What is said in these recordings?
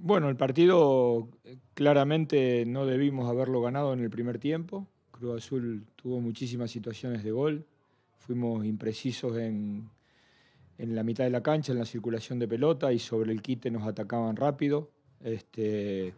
Bueno, el partido eh, claramente no debimos haberlo ganado en el primer tiempo. Cruz Azul tuvo muchísimas situaciones de gol. Fuimos imprecisos en, la mitad de la cancha, en la circulación de pelota y sobre el quite nos atacaban rápido. Este,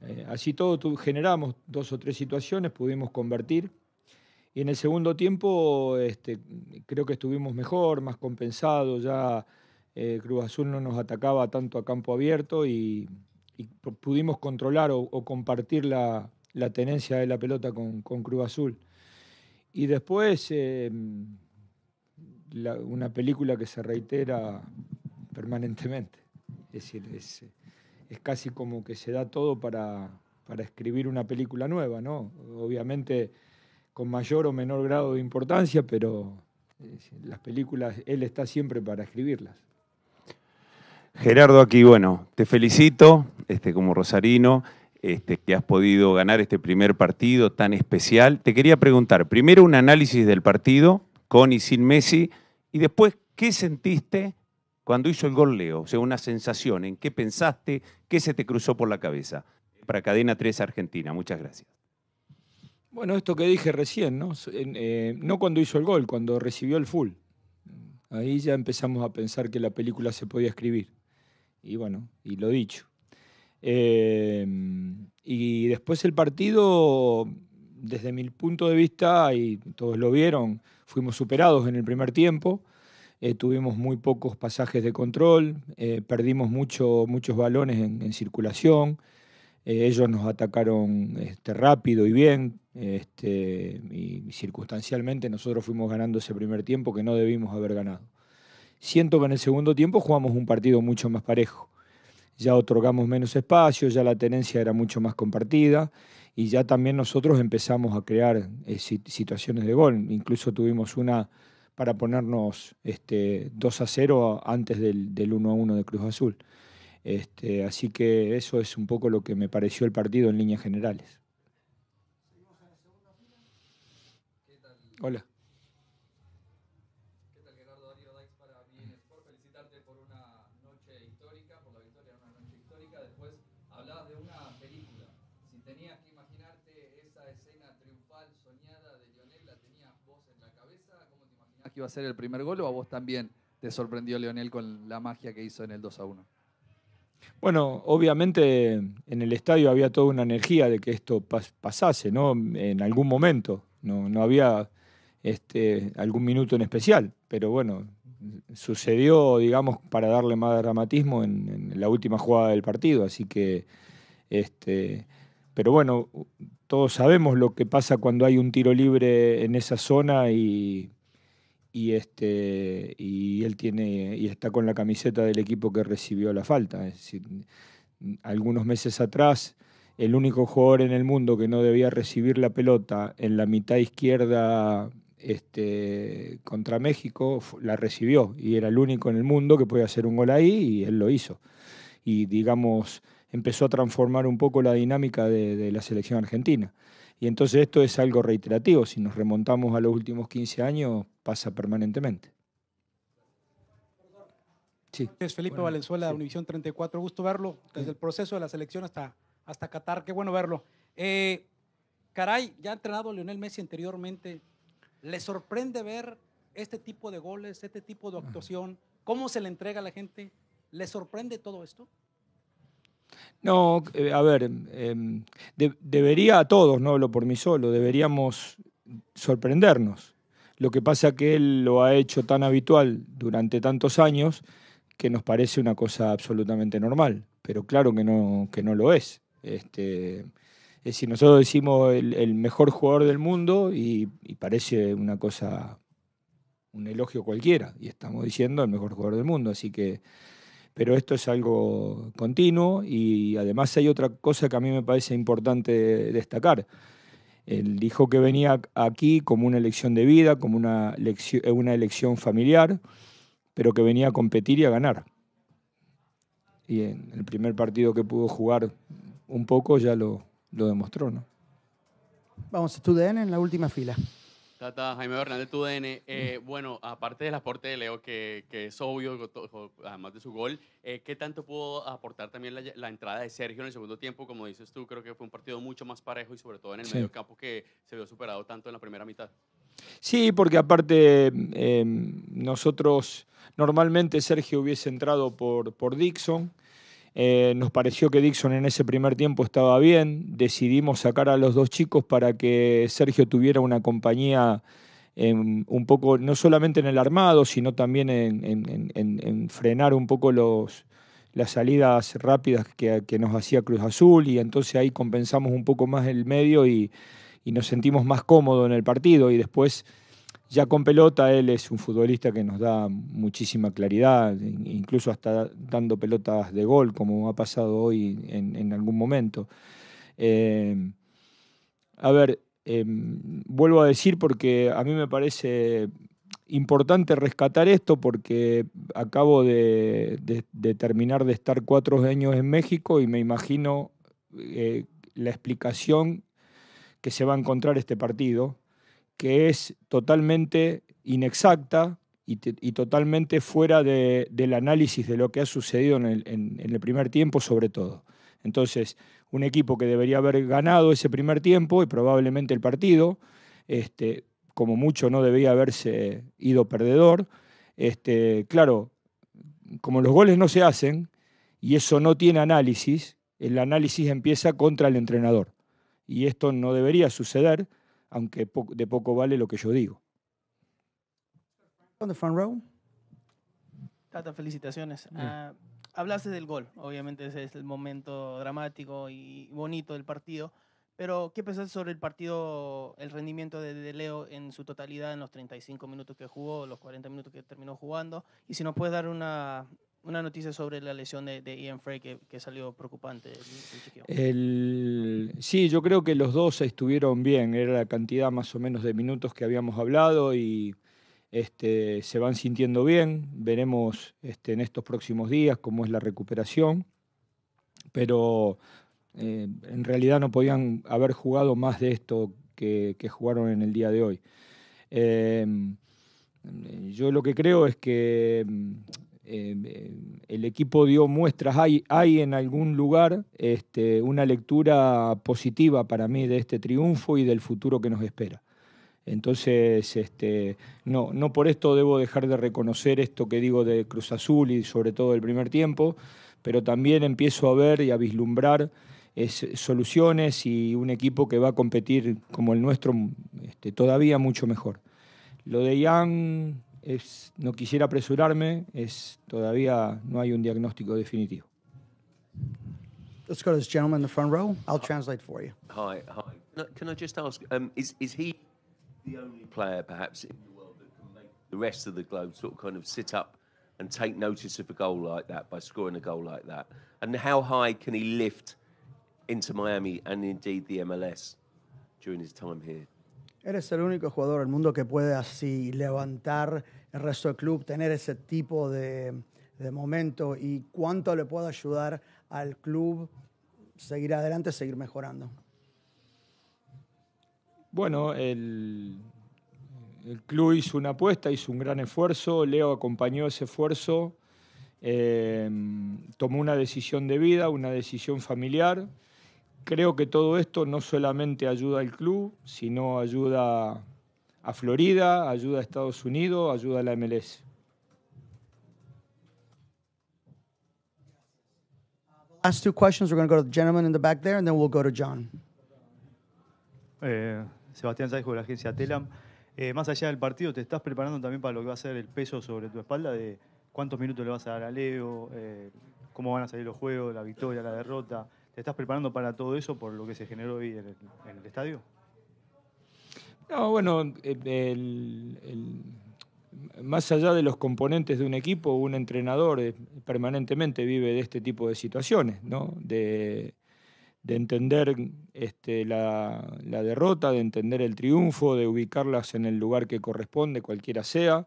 eh, así todo generamos dos o tres situaciones, pudimos convertir. Y en el segundo tiempo este, creo que estuvimos mejor, más compensados, ya eh, Cruz Azul no nos atacaba tanto a campo abierto y, pudimos controlar o, compartir la, tenencia de la pelota con, Cruz Azul. Y después, eh, una película que se reitera permanentemente. Es decir, es, casi como que se da todo para, para escribir una película nueva, ¿no? Obviamente con mayor o menor grado de importancia, pero eh, las películas él está siempre para escribirlas. Gerardo, aquí, bueno, te felicito este, como rosarino este, que has podido ganar este primer partido tan especial. Te quería preguntar, primero un análisis del partido con y sin Messi y después, ¿qué sentiste cuando hizo el gol Leo? O sea, una sensación, ¿en qué pensaste? ¿Qué se te cruzó por la cabeza? Para Cadena 3 Argentina, muchas gracias. Bueno, esto que dije recién, ¿no? Eh, no cuando hizo el gol, cuando recibió el full. Ahí ya empezamos a pensar que la película se podía escribir y bueno, y lo dicho. Eh, y después el partido, desde mi punto de vista, y todos lo vieron, fuimos superados en el primer tiempo. Eh, tuvimos muy pocos pasajes de control, eh, perdimos mucho, muchos balones en, circulación, ellos nos atacaron este, rápido y bien, este, y circunstancialmente nosotros fuimos ganando ese primer tiempo que no debimos haber ganado. Siento que en el segundo tiempo jugamos un partido mucho más parejo. Ya otorgamos menos espacio, ya la tenencia era mucho más compartida y ya también nosotros empezamos a crear eh, situaciones de gol. Incluso tuvimos una para ponernos este, 2 a 0 antes del, 1 a 1 de Cruz Azul. Este, así que eso es un poco lo que me pareció el partido en líneas generales. Hola. que iba a ser el primer gol o a vos también te sorprendió Leonel con la magia que hizo en el 2 a 1? Bueno, obviamente en el estadio había toda una energía de que esto pasase, ¿no? En algún momento, no, había este, algún minuto en especial, pero bueno, sucedió, digamos, para darle más dramatismo en, en la última jugada del partido, así que, este, pero bueno, todos sabemos lo que pasa cuando hay un tiro libre en esa zona y y este y él tiene y está con la camiseta del equipo que recibió la falta. algunos meses atrás el único jugador en el mundo que no debía recibir la pelota en la mitad izquierda este, contra México la recibió y era el único en el mundo que podía hacer un gol ahí y él lo hizo. Y digamos, empezó a transformar un poco la dinámica de la selección argentina. Y entonces esto es algo reiterativo, si nos remontamos a los últimos 15 años pasa permanentemente. Sí. Es Felipe Valenzuela, Univisión 34, gusto verlo, desde el proceso de la selección hasta, hasta Qatar, qué bueno verlo. Eh, caray, ya ha entrenado a Lionel Messi anteriormente, ¿le sorprende ver este tipo de goles, este tipo de ah. actuación? ¿Cómo se le entrega a la gente? ¿Le sorprende todo esto? No, eh, a ver, em, debería a todos, no hablo por mí solo, deberíamos sorprendernos. Lo que pasa que él lo ha hecho tan habitual durante tantos años que nos parece una cosa absolutamente normal, pero claro que no, que no lo es. Este, es decir, nosotros decimos el, mejor jugador del mundo y, y, parece una cosa, un elogio cualquiera, y estamos diciendo el mejor jugador del mundo, así que pero esto es algo continuo y además hay otra cosa que a mí me parece importante destacar. Él dijo que venía aquí como una elección de vida, como una elección, eh, una elección familiar, pero que venía a competir y a ganar. Y en el primer partido que pudo jugar un poco ya lo, demostró. ¿no? Vamos a estudiar en la última fila. Jaime Hernández, tu DN. Eh, mm. bueno, aparte del aporte de Leo, que, es obvio, además de su gol, eh, ¿qué tanto pudo aportar también la, entrada de Sergio en el segundo tiempo? Como dices tú, creo que fue un partido mucho más parejo y sobre todo en el medio campo que se vio superado tanto en la primera mitad. Sí, porque aparte em, nosotros, normalmente Sergio hubiese entrado por, por Dixon, eh, nos pareció que Dixon en ese primer tiempo estaba bien. Decidimos sacar a los dos chicos para que Sergio tuviera una compañía em, un poco, no solamente en el armado, sino también en, frenar un poco las salidas rápidas que, nos hacía Cruz Azul. Y entonces ahí compensamos un poco más el medio y, y nos sentimos más cómodos en el partido. Y después ya con pelota, él es un futbolista que nos da muchísima claridad, incluso hasta dando pelotas de gol, como ha pasado hoy en, algún momento. Eh, a ver, em, vuelvo a decir porque a mí me parece importante rescatar esto porque acabo de, terminar de estar cuatro años en México y me imagino eh, la explicación que se va a encontrar este partido que es totalmente inexacta y, totalmente fuera del análisis de lo que ha sucedido en el, primer tiempo sobre todo. Entonces, un equipo que debería haber ganado ese primer tiempo y probablemente el partido, este, como mucho no debía haberse ido perdedor. Este, claro, como los goles no se hacen y eso no tiene análisis, el análisis empieza contra el entrenador. Y esto no debería suceder aunque de poco vale lo que yo digo. On Tata, felicitaciones. Ah, hablaste del gol, obviamente ese es el momento dramático y bonito del partido, pero ¿qué pensás sobre el partido, el rendimiento de, de, Leo en su totalidad en los 35 minutos que jugó, los 40 minutos que terminó jugando? Y si nos puedes dar una, una noticia sobre la lesión de, Ian Frey que, salió preocupante. sí, yo creo que los dos estuvieron bien. Era la cantidad más o menos de minutos que habíamos hablado y este, se van sintiendo bien. Veremos este, en estos próximos días cómo es la recuperación. Pero eh, en realidad no podían haber jugado más de esto que, jugaron en el día de hoy. Eh, yo lo que creo es que eh, el equipo dio muestras. Hay, en algún lugar este, una lectura positiva para mí de este triunfo y del futuro que nos espera. Entonces, este, no, no por esto debo dejar de reconocer esto que digo de Cruz Azul y sobre todo del primer tiempo, pero también empiezo a ver y a vislumbrar soluciones y un equipo que va a competir como el nuestro este, todavía mucho mejor. Lo de Ian. es, no quisiera apresurarme, es, todavía no hay un diagnóstico definitivo. Let's go to this gentleman in the front row. I'll translate for you. Hi, hi. No, can I just ask, um, is, is he the only player perhaps in the world that can make the rest of the globe sort of kind of sit up and take notice of a goal like that by scoring a goal like that? And how high can he lift into Miami and indeed the MLS during his time here? Eres el único jugador del mundo que puede así levantar el resto del club, tener ese tipo de, momento y cuánto le puede ayudar al club seguir adelante, seguir mejorando. Bueno, el, club hizo una apuesta, hizo un gran esfuerzo, Leo acompañó ese esfuerzo, eh, tomó una decisión de vida, una decisión familiar. Creo que todo esto no solamente ayuda al club, sino ayuda a Florida, ayuda a Estados Unidos, ayuda a la MLS. Last two questions. We're going go to the gentleman in the back there, and then we'll go to John. Eh, Sebastián Saijo de la agencia Telam. Eh, más allá del partido, ¿te estás preparando también para lo que va a ser el peso sobre tu espalda? de ¿Cuántos minutos le vas a dar a Leo? Eh, ¿Cómo van a salir los juegos? ¿La victoria, la derrota? ¿Te estás preparando para todo eso por lo que se generó hoy en el, estadio? No, bueno, eh, más allá de los componentes de un equipo, un entrenador eh, permanentemente vive de este tipo de situaciones, ¿no? De, entender este, la, derrota, de entender el triunfo, de ubicarlas en el lugar que corresponde, cualquiera sea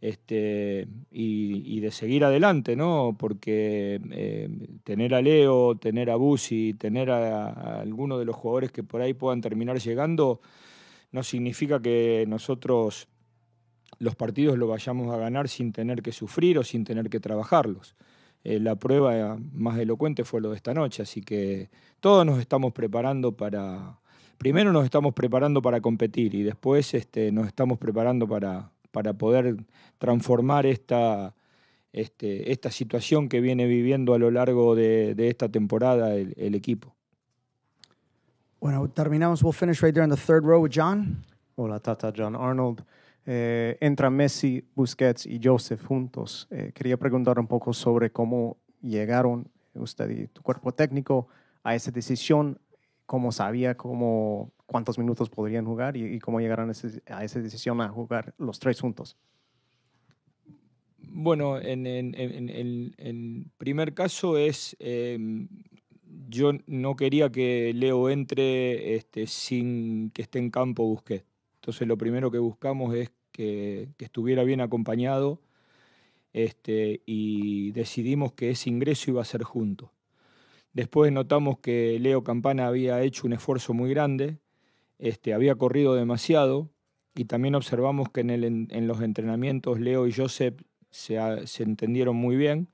este, y, de seguir adelante, ¿no? Porque eh, tener a Leo, tener a Busi, tener a, alguno de los jugadores que por ahí puedan terminar llegando, no significa que nosotros los partidos los vayamos a ganar sin tener que sufrir o sin tener que trabajarlos. Eh, la prueba más elocuente fue lo de esta noche, así que todos nos estamos preparando para... Primero nos estamos preparando para competir y después este, nos estamos preparando para, para poder transformar esta, este, esta situación que viene viviendo a lo largo de, esta temporada el, equipo. Bueno, terminamos. We'll finish right there in the third row with John. Hola, Tata, John Arnold. Eh, entra Messi, Busquets y Joseph juntos. Eh, quería preguntar un poco sobre cómo llegaron eh, usted y tu cuerpo técnico a esa decisión, cómo sabía cómo cuántos minutos podrían jugar y, cómo llegaron a, esa decisión a jugar los tres juntos. Bueno, en, el primer caso es, em, yo no quería que Leo entre este, sin que esté en campo Busquets. Entonces lo primero que buscamos es que, estuviera bien acompañado este, y decidimos que ese ingreso iba a ser junto. Después notamos que Leo Campana había hecho un esfuerzo muy grande, este, había corrido demasiado y también observamos que en, el, en los entrenamientos Leo y Josep se, entendieron muy bien.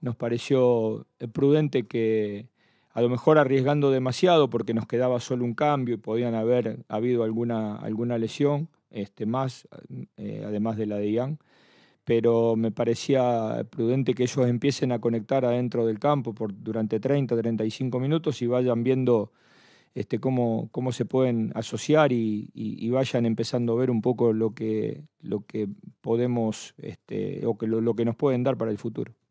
Nos pareció eh, prudente que a lo mejor arriesgando demasiado porque nos quedaba solo un cambio y podían haber habido alguna, alguna lesión este, más, eh, además de la de Ian pero me parecía prudente que ellos empiecen a conectar adentro del campo por, durante 30, 35 minutos y vayan viendo este, cómo, cómo se pueden asociar y, y, vayan empezando a ver un poco lo que, lo que podemos este, o que lo que nos pueden dar para el futuro.